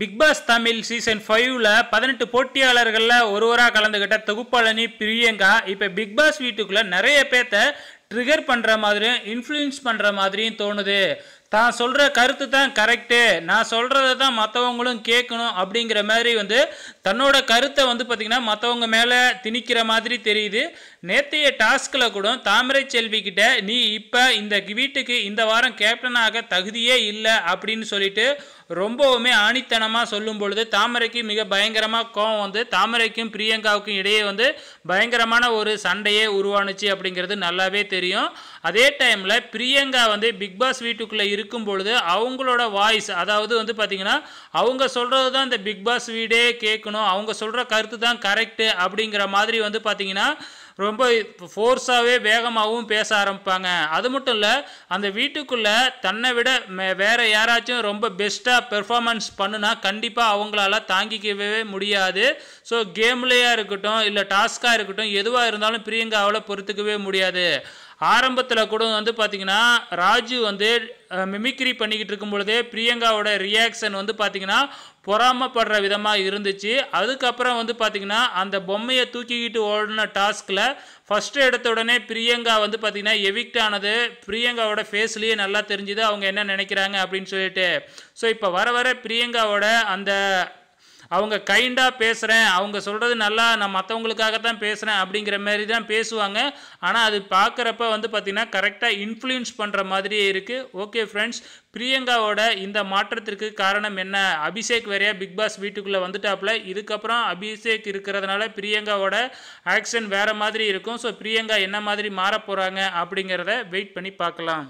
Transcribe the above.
Bigg Boss Tamil season ஃபைவ்ல பதினெட்டு போட்டியாளர்களில் ஒருவராக கலந்துக்கிட்ட தொகுப்பாளனி பிரியங்கா இப்போ பிக்பாஸ் வீட்டுக்குள்ளே நிறைய பேர்த்த ட்ரிகர் பண்ணுற மாதிரியும் இன்ஃப்ளூயன்ஸ் பண்ணுற மாதிரியும் தோணுது தான் சொல்கிற கருத்து தான் கரெக்டு நான் சொல்கிறத தான் மற்றவங்களும் கேட்கணும் அப்படிங்கிற மாதிரி வந்து தன்னோட கருத்தை வந்து பார்த்திங்கன்னா மற்றவங்க மேலே திணிக்கிற மாதிரி தெரியுது நேற்றைய டாஸ்கில் கூட தாமரை செல்விக்கிட்ட நீ இப்போ இந்த வீட்டுக்கு இந்த வாரம் கேப்டனாக தகுதியே இல்லை அப்படின்னு சொல்லிட்டு ரொம்பவுமே ஆணித்தனமாக சொல்லும் பொழுது தாமரைக்கு மிக பயங்கரமாக கோவம் வந்து தாமரைக்கும் பிரியங்காவுக்கும் இடையே வந்து பயங்கரமான ஒரு சண்டையே உருவானுச்சு அப்படிங்கிறது நல்லாவே தெரியும் அதே டைமில் பிரியங்கா வந்து பிக்பாஸ் வீட்டுக்குள்ளே இருக்கும் பொழுது அவங்களோட வாய்ஸ் அதாவது வந்து பார்த்திங்கன்னா அவங்க சொல்கிறது தான் இந்த பிக் பாஸ் வீடே கேட்கணும் அவங்க சொல்கிற கருத்து தான் கரெக்டு அப்படிங்கிற மாதிரி வந்து பார்த்திங்கன்னா ரொம்ப ஃபோர்ஸாகவே வேகமாகவும் பேச ஆரம்பிப்பாங்க அது மட்டும் இல்லை அந்த வீட்டுக்குள்ளே தன்னை விட வேறு யாராச்சும் ரொம்ப பெஸ்ட்டாக பெர்ஃபார்மன்ஸ் பண்ணுனா கண்டிப்பாக அவங்களால தாங்கிக்கவே முடியாது ஸோ கேம்லேயாக இருக்கட்டும் இல்லை டாஸ்க்காக இருக்கட்டும் எதுவாக இருந்தாலும் பிரியங்காவில் பொறுத்துக்கவே முடியாது ஆரம்பத்தில் கூட வந்து பார்த்தீங்கன்னா ராஜு வந்து மிமிக்ரி பண்ணிக்கிட்டு இருக்கும் பொழுதே பிரியங்காவோட ரியாக்ஷன் வந்து பார்த்திங்கன்னா பொறாமப்படுற விதமாக இருந்துச்சு அதுக்கப்புறம் வந்து பார்த்திங்கன்னா அந்த பொம்மையை தூக்கிக்கிட்டு ஓடின டாஸ்கில் ஃபஸ்ட்டு எடுத்த உடனே பிரியங்கா வந்து பார்த்திங்கன்னா எவிக்ட் ஆனது பிரியங்காவோட ஃபேஸ்லேயே நல்லா தெரிஞ்சுது அவங்க என்ன நினைக்கிறாங்க அப்படின்னு சொல்லிட்டு ஸோ இப்போ வர வர பிரியங்காவோட அந்த அவங்க கைண்டாக பேசுகிறேன் அவங்க சொல்கிறது நல்லா நான் மற்றவங்களுக்காக தான் பேசுகிறேன் அப்படிங்கிற மாதிரி தான் பேசுவாங்க ஆனால் அது பார்க்குறப்ப வந்து பார்த்திங்கன்னா கரெக்டாக இன்ஃப்ளூயன்ஸ் பண்ணுற மாதிரியே இருக்குது ஓகே ஃப்ரெண்ட்ஸ் பிரியங்காவோட இந்த மாற்றத்திற்கு காரணம் என்ன அபிஷேக் வேறையா பிக் பாஸ் வீட்டுக்குள்ளே வந்துட்டாப்புல இதுக்கப்புறம் அபிஷேக் இருக்கிறதுனால பிரியங்காவோட ஆக்ஷன் வேறு மாதிரி இருக்கும் ஸோ பிரியங்கா என்ன மாதிரி மாற போகிறாங்க அப்படிங்கிறத வெயிட் பண்ணி பார்க்கலாம்